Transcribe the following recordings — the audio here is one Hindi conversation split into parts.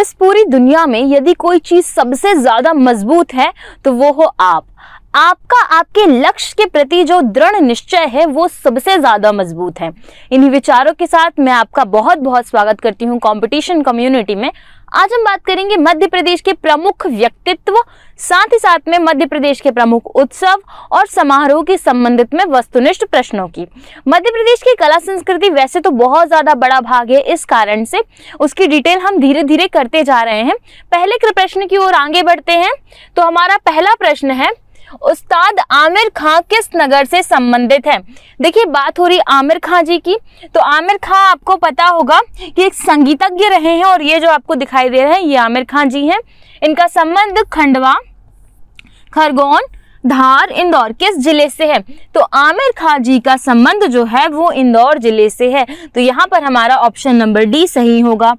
इस पूरी दुनिया में यदि कोई चीज़ सबसे ज़्यादा मजबूत है तो वो हो आप आपका आपके लक्ष्य के प्रति जो दृढ़ निश्चय है वो सबसे ज्यादा मजबूत है इन्हीं विचारों के साथ मैं आपका बहुत बहुत स्वागत करती हूँ कॉम्पिटिशन कम्युनिटी में आज हम बात करेंगे मध्य प्रदेश के प्रमुख व्यक्तित्व साथ ही साथ में मध्य प्रदेश के प्रमुख उत्सव और समारोह के संबंधित में वस्तुनिष्ठ प्रश्नों की मध्य प्रदेश की कला संस्कृति वैसे तो बहुत ज़्यादा बड़ा भाग है इस कारण से उसकी डिटेल हम धीरे धीरे करते जा रहे हैं पहले के प्रश्न की ओर आगे बढ़ते हैं तो हमारा पहला प्रश्न है उस्ताद आमिर खां किस नगर से संबंधित है देखिए बात हो रही आमिर खां जी की तो आमिर खां आपको पता होगा कि एक संगीतज्ञ रहे हैं और ये जो आपको दिखाई दे रहे हैं ये आमिर खां जी हैं इनका संबंध खंडवा खरगोन धार इंदौर किस जिले से है तो आमिर खान जी का संबंध जो है वो इंदौर जिले से है तो यहाँ पर हमारा ऑप्शन नंबर डी सही होगा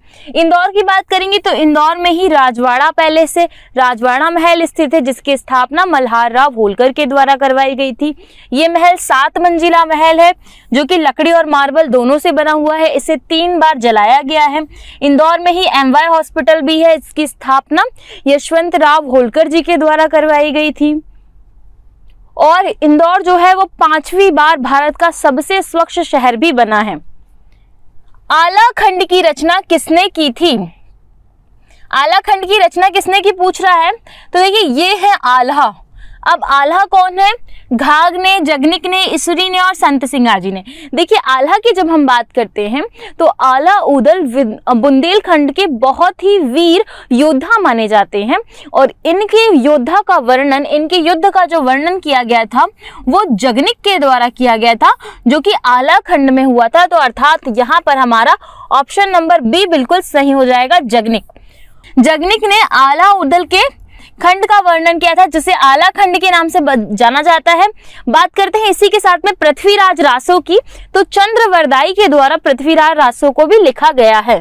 इंदौर की बात करेंगे तो इंदौर में ही राजवाड़ा पैलेस है राजवाड़ा महल स्थित है जिसकी स्थापना मल्हार राव होलकर के द्वारा करवाई गई थी ये महल सात मंजिला महल है जो कि लकड़ी और मार्बल दोनों से बना हुआ है इसे तीन बार जलाया गया है इंदौर में ही एम हॉस्पिटल भी है इसकी स्थापना यशवंत राव होलकर जी के द्वारा करवाई गई थी और इंदौर जो है वो पांचवी बार भारत का सबसे स्वच्छ शहर भी बना है आला खंड की रचना किसने की थी आला खंड की रचना किसने की पूछ रहा है तो देखिए ये है आल्हा अब आल्हा कौन है घाघ ने जगनिक ने ईश्वरी ने और संत सिंगा जी ने देखिए आल्हा की जब हम बात करते हैं तो आल्हा उदल बुंदेलखंड के बहुत ही वीर योद्धा माने जाते हैं और इनके योद्धा का वर्णन इनके युद्ध का जो वर्णन किया गया था वो जगनिक के द्वारा किया गया था जो कि आला खंड में हुआ था तो अर्थात यहाँ पर हमारा ऑप्शन नंबर बी बिल्कुल सही हो जाएगा जगनिक जगनिक ने आला उदल के खंड का वर्णन किया था जिसे आला खंड के नाम से जाना जाता है बात करते हैं इसी के साथ में पृथ्वीराज रासो की तो चंद्रवरदाई के द्वारा पृथ्वीराज रासो को भी लिखा गया है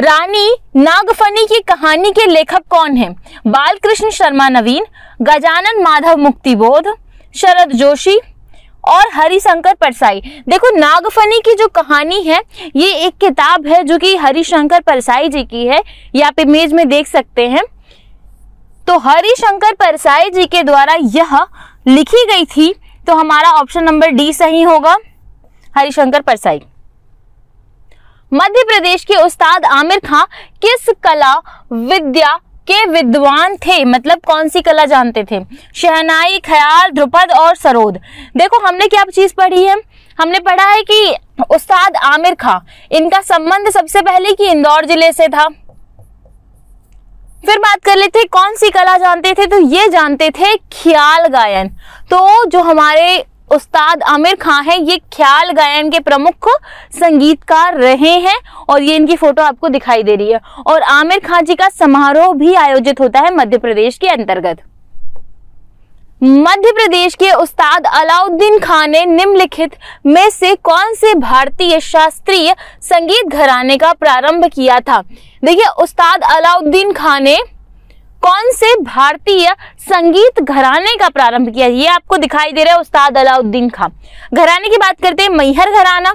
रानी नागफनी की कहानी के लेखक कौन है बालकृष्ण शर्मा नवीन गजानन माधव मुक्तिबोध शरद जोशी और हरिशंकर परसाई देखो नागफनी की जो कहानी है ये एक किताब है जो कि हरिशंकर परसाई जी की है ये आप इमेज में देख सकते हैं तो हरिशंकर परसाई जी के द्वारा यह लिखी गई थी तो हमारा ऑप्शन नंबर डी सही होगा हरिशंकर परसाई मध्य प्रदेश के उस्ताद आमिर खां किस कला विद्या के विद्वान थे मतलब कौन सी कला जानते थे शहनाई ख्याल ध्रुपद और सरोद देखो हमने क्या चीज़ पढ़ी है हमने पढ़ा है कि उस्ताद आमिर खां इनका संबंध सबसे पहले कि इंदौर जिले से था फिर बात कर लेते हैं कौन सी कला जानते थे तो ये जानते थे ख्याल गायन तो जो हमारे उस्ताद आमिर खां हैं ये ख्याल गायन के प्रमुख संगीतकार रहे हैं और ये इनकी फोटो आपको दिखाई दे रही है और आमिर खां जी का समारोह भी आयोजित होता है मध्य प्रदेश के अंतर्गत मध्य प्रदेश के उस्ताद अलाउद्दीन खान ने निम्नलिखित में से कौन से भारतीय शास्त्रीय संगीत घराने का प्रारंभ किया था देखिए उस्ताद अलाउद्दीन खान ने कौन से भारतीय संगीत घराने का प्रारंभ किया ये आपको दिखाई दे रहा है उस्ताद अलाउद्दीन खान घराने की बात करते हैं मैहर घराना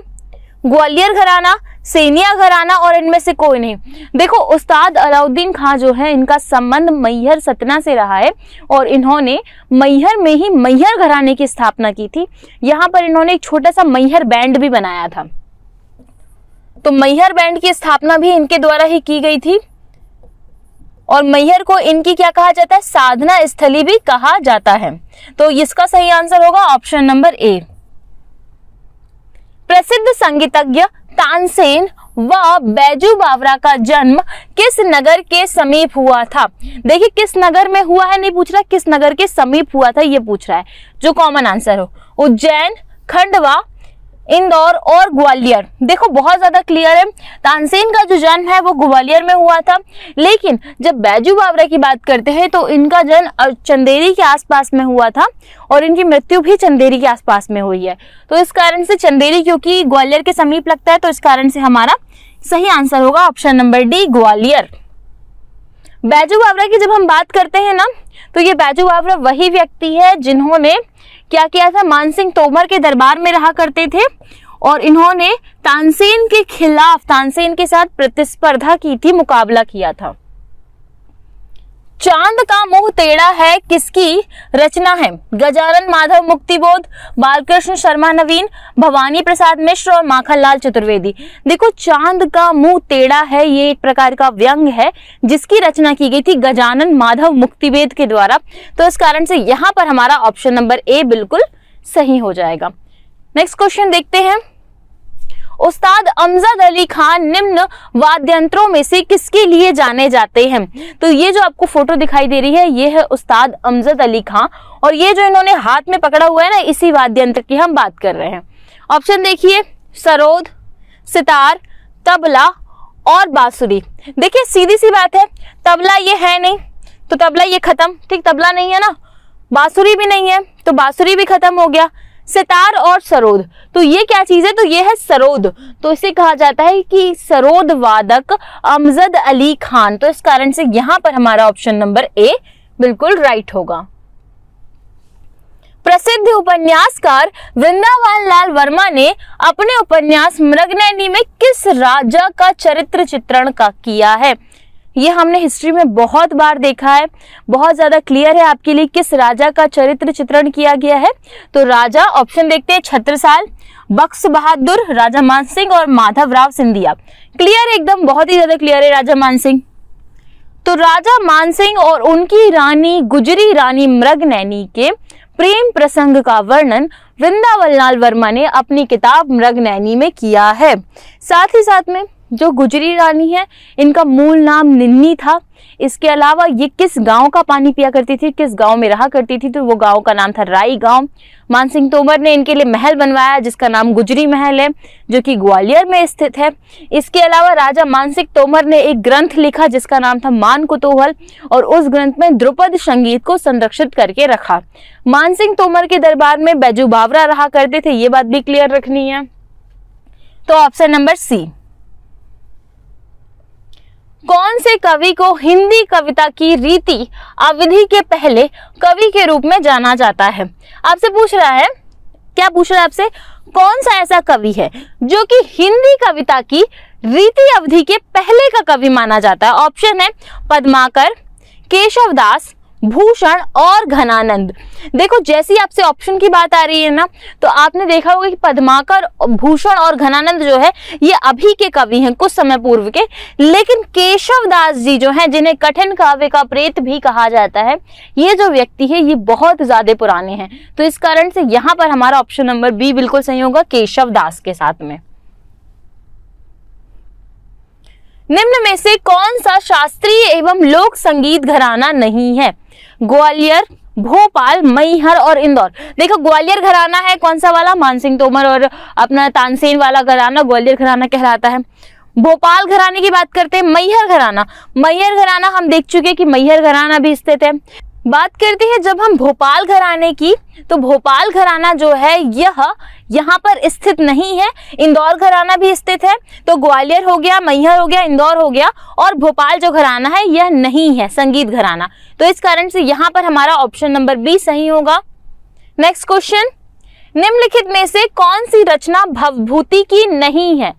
ग्वालियर घराना सेनिया घराना और इनमें से कोई नहीं देखो उस्ताद अलाउद्दीन खां जो है इनका संबंध मैहर सतना से रहा है और इन्होंने मैहर में ही मैहर घराने की स्थापना की थी यहाँ पर इन्होंने एक छोटा सा मैहर बैंड भी बनाया था तो मैहर बैंड की स्थापना भी इनके द्वारा ही की गई थी और मैहर को इनकी क्या कहा जाता है साधना स्थली भी कहा जाता है तो इसका सही आंसर होगा ऑप्शन नंबर ए प्रसिद्ध संगीतज्ञ तानसेन व बैजू बावरा का जन्म किस नगर के समीप हुआ था देखिए किस नगर में हुआ है नहीं पूछ रहा किस नगर के समीप हुआ था ये पूछ रहा है जो कॉमन आंसर हो उज्जैन खंडवा इंदौर और ग्वालियर देखो बहुत ज्यादा क्लियर है तानसेन का जो जन्म है वो ग्वालियर में हुआ था लेकिन जब बैजू बावरा की बात करते हैं तो इनका जन्म चंदेरी के आसपास में हुआ था और इनकी मृत्यु भी चंदेरी के आसपास में हुई है तो इस कारण से चंदेरी क्योंकि ग्वालियर के समीप लगता है तो इस कारण से हमारा सही आंसर होगा option number D Gwalior Baiju Bawra की जब हम बात करते हैं ना तो ये बैजू बावरा वही व्यक्ति है जिन्होंने क्या किया था मानसिंह तोमर के दरबार में रहा करते थे और इन्होंने तानसेन के खिलाफ तानसेन के साथ प्रतिस्पर्धा की थी मुकाबला किया था चांद का मुंह टेढ़ा है किसकी रचना है गजानन माधव मुक्तिबोध बालकृष्ण शर्मा नवीन भवानी प्रसाद मिश्र और माखनलाल चतुर्वेदी देखो चांद का मुंह टेढ़ा है ये एक प्रकार का व्यंग है जिसकी रचना की गई थी गजानन माधव मुक्तिवेद के द्वारा तो इस कारण से यहाँ पर हमारा ऑप्शन नंबर ए बिल्कुल सही हो जाएगा नेक्स्ट क्वेश्चन देखते हैं उस्ताद अमजद अली खान निम्न वाद्यंत्रों में से किसके लिए जाने जाते हैं तो ये जो आपको फोटो दिखाई दे रही है ये है उस्ताद अमजद अली खान और ये जो इन्होंने हाथ में पकड़ा हुआ है ना इसी वाद्यंत्र की हम बात कर रहे हैं ऑप्शन देखिए सरोद सितार तबला और बांसुरी देखिए सीधी सी बात है तबला ये है नहीं तो तबला ये खत्म ठीक तबला नहीं है ना बांसुरी भी नहीं है तो बांसुरी भी खत्म हो गया सितार और सरोद तो ये क्या चीज है तो ये है सरोद तो इसे कहा जाता है कि सरोद वादक अमजद अली खान तो इस कारण से यहां पर हमारा ऑप्शन नंबर ए बिल्कुल राइट होगा प्रसिद्ध उपन्यासकार वृंदावन लाल वर्मा ने अपने उपन्यास मृगनैनी में किस राजा का चरित्र चित्रण का किया है ये हमने हिस्ट्री में बहुत बार देखा है बहुत ज़्यादा क्लियर है आपके लिए किस राजा का चरित्र चित्रण किया गया है तो राजा ऑप्शन देखते हैं छत्रसाल बक्स बहादुर राजा मानसिंह और माधव राव सिंधिया क्लियर एकदम बहुत ही ज़्यादा क्लियर है राजा मानसिंह तो राजा मानसिंह और उनकी रानी गुजरी रानी मृगनैनी के प्रेम प्रसंग का वर्णन वृंदावललाल वर्मा ने अपनी किताब मृगनैनी में किया है साथ ही साथ में जो गुजरी रानी है इनका मूल नाम निन्नी था इसके अलावा ये किस गांव का पानी पिया करती थी किस गांव में रहा करती थी तो वो गांव का नाम था राई गांव मानसिंह तोमर ने इनके लिए महल बनवाया जिसका नाम गुजरी महल है जो कि ग्वालियर में स्थित है इसके अलावा राजा मानसिंह तोमर ने एक ग्रंथ लिखा जिसका नाम था मान कुतूहल और उस ग्रंथ में द्रुपद संगीत को संरक्षित करके रखा मान तोमर के दरबार में बैजू बावरा रहा करते थे ये बात भी क्लियर रखनी है तो ऑप्शन नंबर सी कौन से कवि को हिंदी कविता की रीति अवधि के पहले कवि के रूप में जाना जाता है आपसे पूछ रहा है क्या पूछ रहा है आपसे कौन सा ऐसा कवि है जो कि हिंदी कविता की रीति अवधि के पहले का कवि माना जाता है ऑप्शन है पद्माकर केशव दास भूषण और घनानंद देखो जैसी आपसे ऑप्शन की बात आ रही है ना तो आपने देखा होगा कि पद्माकर भूषण और घनानंद जो है ये अभी के कवि हैं कुछ समय पूर्व के लेकिन केशव दास जी जो हैं जिन्हें कठिन काव्य का प्रेत भी कहा जाता है ये जो व्यक्ति है ये बहुत ज्यादा पुराने हैं तो इस कारण से यहाँ पर हमारा ऑप्शन नंबर बी बिल्कुल सही होगा केशव दास के साथ में निम्न में से कौन सा शास्त्रीय एवं लोक संगीत घराना नहीं है ग्वालियर भोपाल मैहर और इंदौर देखो ग्वालियर घराना है कौन सा वाला मानसिंह तोमर और अपना तानसेन वाला घराना ग्वालियर घराना कहलाता है भोपाल घराने की बात करते हैं मैहर घराना मैहर घराना हम देख चुके हैं कि मैहर घराना भी स्थित है बात करते हैं जब हम भोपाल घराने की तो भोपाल घराना जो है यह यहाँ पर स्थित नहीं है इंदौर घराना भी स्थित है तो ग्वालियर हो गया मैहर हो गया इंदौर हो गया और भोपाल जो घराना है यह नहीं है संगीत घराना तो इस कारण से यहाँ पर हमारा ऑप्शन नंबर बी सही होगा नेक्स्ट क्वेश्चन निम्नलिखित में से कौन सी रचना भवभूति की नहीं है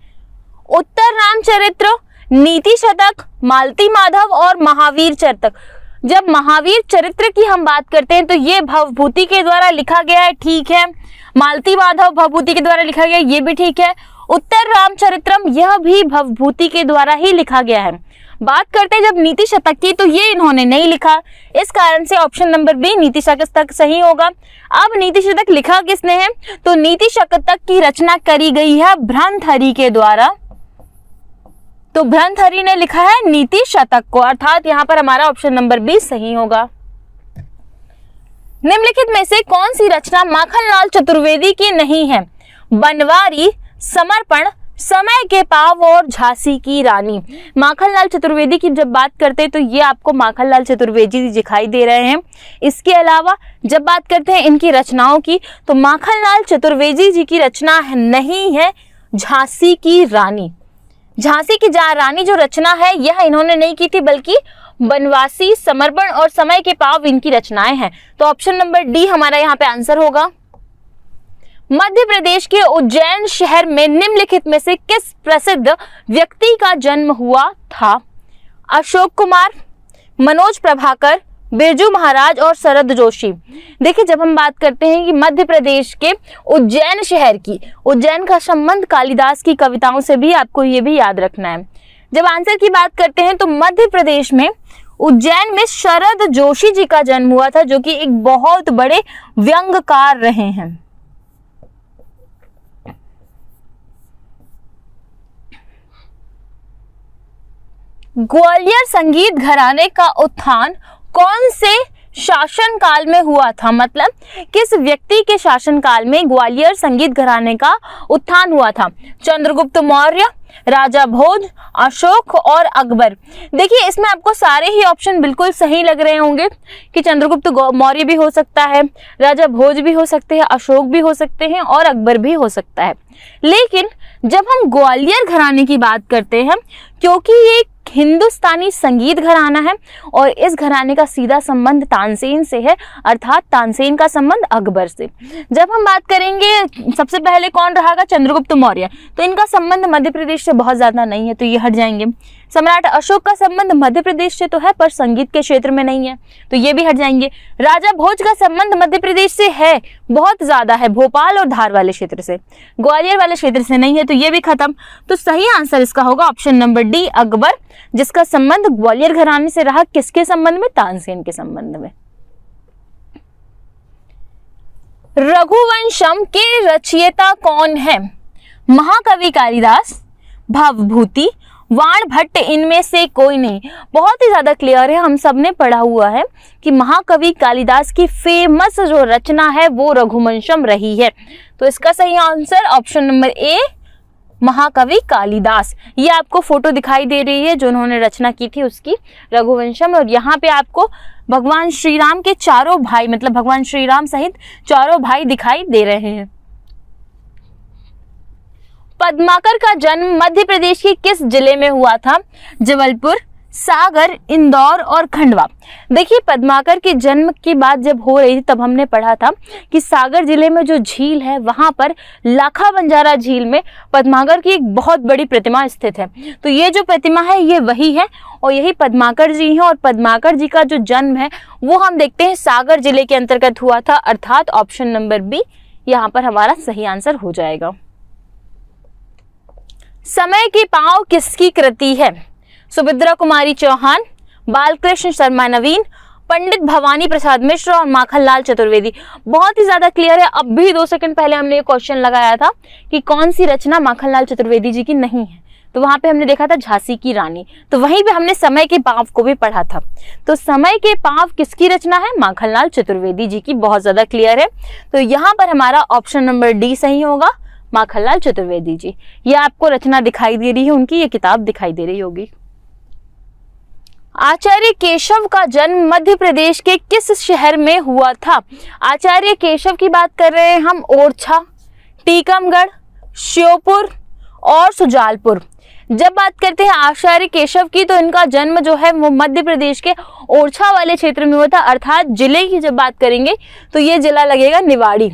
उत्तर रामचरित्र नीति शतक मालती माधव और महावीर चरतक जब महावीर चरित्र की हम बात करते हैं तो ये भवभूति के द्वारा लिखा गया है ठीक है मालती माधव भवभूति के द्वारा लिखा गया ये भी ठीक है उत्तर रामचरित्रम यह भी भवभूति के द्वारा ही लिखा गया है बात करते हैं जब नीति शतक की तो ये इन्होंने नहीं लिखा इस कारण से ऑप्शन नंबर बी नीति शतक सही होगा अब नीति शतक लिखा किसने है तो नीति शतक की रचना करी गई है भ्रंथरी के द्वारा तो भ्रंथहरि ने लिखा है नीति शतक को अर्थात यहाँ पर हमारा ऑप्शन नंबर बी सही होगा निम्नलिखित में से कौन सी रचना माखनलाल चतुर्वेदी की नहीं है बनवारी समर्पण समय के पाव और झांसी की रानी माखनलाल चतुर्वेदी की जब बात करते हैं तो ये आपको माखनलाल चतुर्वेदी दिखाई दे रहे हैं इसके अलावा जब बात करते हैं इनकी रचनाओं की तो माखनलाल चतुर्वेदी जी की रचना नहीं है झांसी की रानी झांसी की जा रानी जो रचना है यह इन्होंने नहीं की थी बल्कि बनवासी समर्पण और समय के पाव इनकी रचनाएं हैं तो ऑप्शन नंबर डी हमारा यहाँ पे आंसर होगा मध्य प्रदेश के उज्जैन शहर में निम्नलिखित में से किस प्रसिद्ध व्यक्ति का जन्म हुआ था अशोक कुमार मनोज प्रभाकर बिरजू महाराज और शरद जोशी देखिए जब हम बात करते हैं कि मध्य प्रदेश के उज्जैन शहर की उज्जैन का संबंध कालिदास की कविताओं से भी आपको ये भी याद रखना है जब आंसर की बात करते हैं तो मध्य प्रदेश में उज्जैन में शरद जोशी जी का जन्म हुआ था जो कि एक बहुत बड़े व्यंगकार रहे हैं ग्वालियर संगीत घराने का उत्थान कौन से शासन काल में हुआ था मतलब किस व्यक्ति के शासन काल में ग्वालियर संगीत घराने का उत्थान हुआ था चंद्रगुप्त मौर्य राजा भोज अशोक और अकबर देखिए इसमें आपको सारे ही ऑप्शन बिल्कुल सही लग रहे होंगे कि चंद्रगुप्त मौर्य भी हो सकता है राजा भोज भी हो सकते हैं अशोक भी हो सकते हैं और अकबर भी हो सकता है लेकिन जब हम ग्वालियर घराने की बात करते हैं क्योंकि ये हिंदुस्तानी संगीत घराना है और इस घराने का सीधा संबंध तानसेन से है अर्थात तानसेन का संबंध अकबर से जब हम बात करेंगे सबसे पहले कौन रहेगा चंद्रगुप्त मौर्य तो इनका संबंध मध्य प्रदेश से बहुत ज़्यादा नहीं है तो ये हट जाएंगे सम्राट अशोक का संबंध मध्य प्रदेश से तो है पर संगीत के क्षेत्र में नहीं है तो ये भी हट जाएंगे राजा भोज का संबंध मध्य प्रदेश से है बहुत ज़्यादा है भोपाल और धार वाले क्षेत्र से ग्वालियर वाले क्षेत्र से नहीं है तो ये भी खत्म तो सही आंसर इसका होगा ऑप्शन नंबर डी अकबर जिसका संबंध ग्वालियर घराने से रहा किसके संबंध में तानसेन के संबंध में रघुवंशम के रचयिता कौन है महाकवि कालिदास भावभूति वाण भट्ट इनमें से कोई नहीं बहुत ही ज़्यादा क्लियर है हम सब ने पढ़ा हुआ है कि महाकवि कालिदास की फेमस जो रचना है वो रघुवंशम रही है तो इसका सही आंसर ऑप्शन नंबर ए महाकवि कालिदास ये आपको फोटो दिखाई दे रही है जो उन्होंने रचना की थी उसकी रघुवंशम और यहाँ पे आपको भगवान श्री राम के चारों भाई मतलब भगवान श्री राम सहित चारों भाई दिखाई दे रहे हैं पद्माकर का जन्म मध्य प्रदेश के किस जिले में हुआ था जबलपुर सागर इंदौर और खंडवा देखिए पद्माकर के जन्म की बात जब हो रही थी तब हमने पढ़ा था कि सागर जिले में जो झील है वहां पर लाखा बंजारा झील में पद्माकर की एक बहुत बड़ी प्रतिमा स्थित है तो ये जो प्रतिमा है ये वही है और यही पद्माकर जी हैं और पद्माकर जी का जो जन्म है वो हम देखते हैं सागर जिले के अंतर्गत हुआ था अर्थात ऑप्शन नंबर बी यहाँ पर हमारा सही आंसर हो जाएगा समय के पांव किसकी कृति है सुभद्रा कुमारी चौहान बालकृष्ण शर्मा नवीन पंडित भवानी प्रसाद मिश्र और माखन लाल चतुर्वेदी बहुत ही ज्यादा क्लियर है अब भी दो सेकंड पहले हमने ये क्वेश्चन लगाया था कि कौन सी रचना माखन लाल चतुर्वेदी जी की नहीं है तो वहां पे हमने देखा था झांसी की रानी तो वहीं पे हमने समय के पाव को भी पढ़ा था तो समय के पाव किसकी रचना है माखनलाल चतुर्वेदी जी की बहुत ज्यादा क्लियर है तो यहाँ पर हमारा ऑप्शन नंबर डी सही होगा माखनलाल चतुर्वेदी जी ये आपको रचना दिखाई दे रही है उनकी ये किताब दिखाई दे रही होगी आचार्य केशव का जन्म मध्य प्रदेश के किस शहर में हुआ था आचार्य केशव की बात कर रहे हैं हम ओरछा टीकमगढ़ श्योपुर और सुजालपुर जब बात करते हैं आचार्य केशव की तो इनका जन्म जो है वो मध्य प्रदेश के ओरछा वाले क्षेत्र में हुआ था अर्थात जिले की जब बात करेंगे तो ये जिला लगेगा निवाड़ी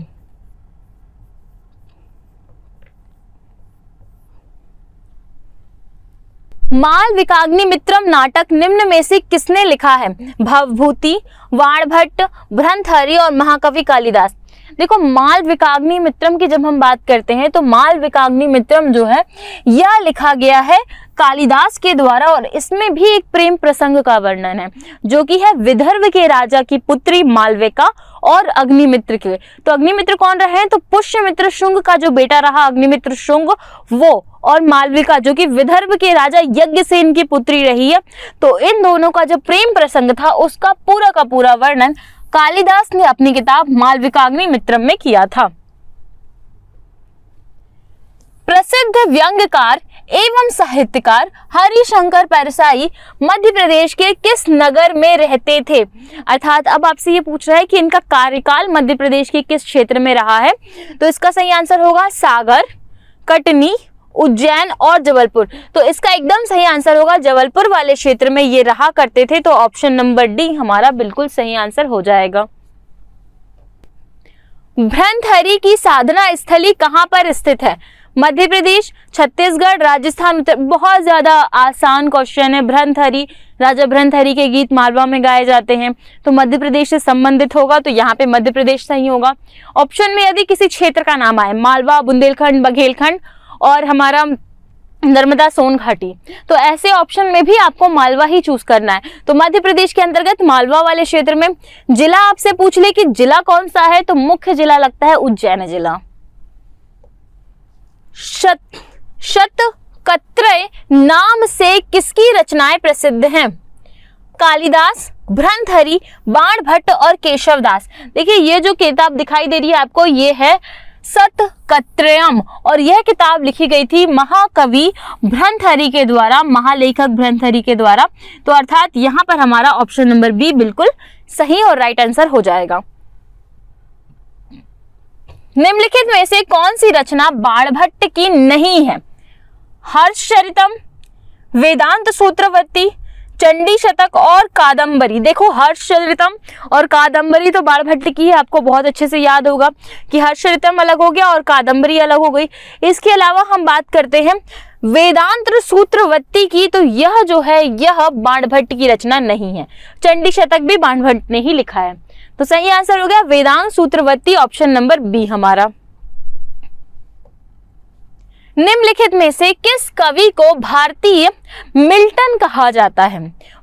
माल विकाग्नि मित्रम नाटक निम्न में से किसने लिखा है भवभूति वाणभट्ट भ्रंथहरी और महाकवि कालिदास देखो माल विकाग्नि मित्रम की जब हम बात करते हैं तो माल विकाग्नि मित्रम जो है यह लिखा गया है कालिदास के द्वारा और इसमें भी एक प्रेम प्रसंग का वर्णन है जो कि है विदर्भ के राजा की पुत्री मालविका और अग्निमित्र के तो अग्निमित्र कौन रहे हैं तो पुष्यमित्र शुंग का जो बेटा रहा अग्निमित्र शुंग वो और मालविका जो कि विदर्भ के राजा यज्ञसेन की पुत्री रही है तो इन दोनों का जो प्रेम प्रसंग था उसका पूरा का पूरा वर्णन कालिदास ने अपनी किताब मालविकाग्नि मित्रम में किया था प्रसिद्ध व्यंग्यकार एवं साहित्यकार हरिशंकर परसाई मध्य प्रदेश के किस नगर में रहते थे अर्थात अब आपसे ये पूछ रहा है कि इनका कार्यकाल मध्य प्रदेश के किस क्षेत्र में रहा है तो इसका सही आंसर होगा सागर कटनी उज्जैन और जबलपुर तो इसका एकदम सही आंसर होगा जबलपुर वाले क्षेत्र में ये रहा करते थे तो ऑप्शन नंबर डी हमारा बिल्कुल सही आंसर हो जाएगा भ्रंथहरी की साधना स्थली कहाँ पर स्थित है मध्य प्रदेश छत्तीसगढ़ राजस्थान उत्तर बहुत ज़्यादा आसान क्वेश्चन है भ्रंथहरी राजा भ्रंथहरी के गीत मालवा में गाए जाते हैं तो मध्य प्रदेश से संबंधित होगा तो यहाँ पे मध्य प्रदेश सही होगा ऑप्शन में यदि किसी क्षेत्र का नाम आए मालवा बुंदेलखंड बघेलखंड और हमारा नर्मदा सोन घाटी तो ऐसे ऑप्शन में भी आपको मालवा ही चूज करना है तो मध्य प्रदेश के अंतर्गत मालवा वाले क्षेत्र में जिला आपसे पूछ ले कि जिला कौन सा है तो मुख्य जिला लगता है उज्जैन जिला शत शत कत्रय नाम से किसकी रचनाएं प्रसिद्ध हैं कालिदास भ्रंथरी बाण भट्ट और केशवदास देखिए ये जो किताब दिखाई दे रही है आपको ये है सतकत्रयम और यह किताब लिखी गई थी महाकवि भ्रंथहरि के द्वारा महालेखक भ्रंथहरि के द्वारा तो अर्थात यहाँ पर हमारा ऑप्शन नंबर बी बिल्कुल सही और राइट आंसर हो जाएगा निम्नलिखित में से कौन सी रचना बाणभट्ट की नहीं है हर्षचरितम वेदांत सूत्रवर्ती चंडी शतक और कादम्बरी देखो हर्षचरितम और कादम्बरी तो बाल भट्ट की है आपको बहुत अच्छे से याद होगा कि हर्षचरितम अलग हो गया और कादम्बरी अलग हो गई इसके अलावा हम बात करते हैं वेदांत सूत्रवत्ती की तो यह जो है यह बाणभट्ट की रचना नहीं है चंडी शतक भी बाणभट्ट ने ही लिखा है तो सही आंसर हो गया वेदांत सूत्रवत्ती ऑप्शन नंबर बी हमारा निम्नलिखित में से किस कवि को भारतीय मिल्टन कहा जाता है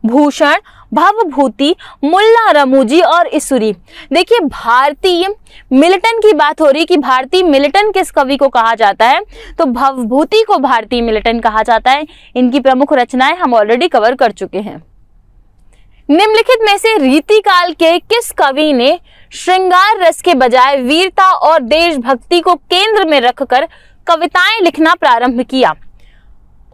भूषण भवभूति मुल्ला रमूजी और इसुरी देखिए भारतीय मिल्टन की बात हो रही कि भारतीय मिल्टन किस कवि को कहा जाता है तो भवभूति को भारतीय मिल्टन कहा जाता है इनकी प्रमुख रचनाएं हम ऑलरेडी कवर कर चुके हैं निम्नलिखित में से रीतिकाल के किस कवि ने श्रृंगार रस के बजाय वीरता और देशभक्ति को केंद्र में रखकर कविताएं लिखना प्रारंभ किया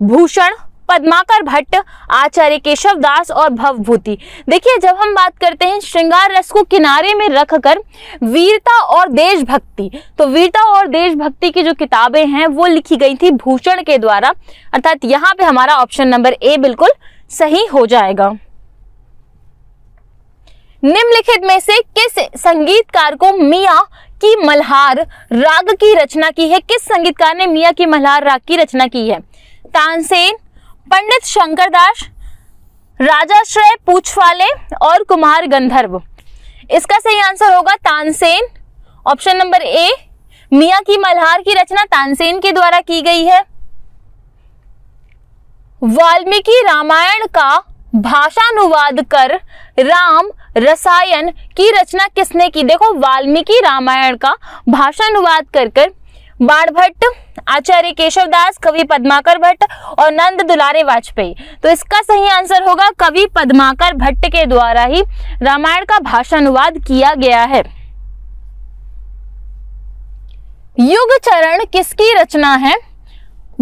भूषण पद्माकर भट्ट आचार्य केशव दास और भवभूति देखिए जब हम बात करते हैं श्रृंगार रस को किनारे में रखकर वीरता और देशभक्ति तो वीरता और देशभक्ति की जो किताबें हैं वो लिखी गई थी भूषण के द्वारा अर्थात यहाँ पे हमारा ऑप्शन नंबर ए बिल्कुल सही हो जाएगा निम्नलिखित में से किस संगीतकार को मिया की मल्हार राग की रचना की है किस संगीतकार ने मिया की मल्हार राग की रचना की है तानसेन पंडित शंकरदास श्रेय पूछवाले और कुमार गंधर्व इसका सही आंसर होगा Tansen option number A Miyan की मल्हार की रचना तानसेन के द्वारा की गई है वाल्मीकि रामायण का भाषानुवाद कर राम रसायन की रचना किसने की देखो वाल्मीकि रामायण का भाषा अनुवाद कर कर बाण आचार्य केशवदास कवि पद्माकर भट्ट और नंद दुलारे वाजपेयी तो इसका सही आंसर होगा कवि पद्माकर भट्ट के द्वारा ही रामायण का भाषा अनुवाद किया गया है युग चरण किसकी रचना है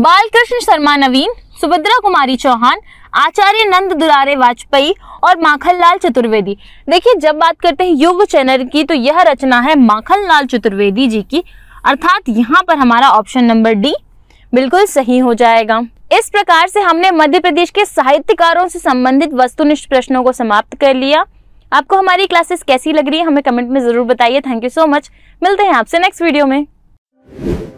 बालकृष्ण शर्मा नवीन सुभद्रा कुमारी चौहान आचार्य नंद दुलारे वाजपेयी और माखनलाल चतुर्वेदी देखिए जब बात करते हैं युग चैनल की तो यह रचना है माखनलाल चतुर्वेदी जी की अर्थात यहाँ पर हमारा ऑप्शन नंबर डी बिल्कुल सही हो जाएगा इस प्रकार से हमने मध्य प्रदेश के साहित्यकारों से संबंधित वस्तुनिष्ठ प्रश्नों को समाप्त कर लिया आपको हमारी क्लासेस कैसी लग रही है हमें कमेंट में ज़रूर बताइए थैंक यू सो मच मिलते हैं आपसे नेक्स्ट वीडियो में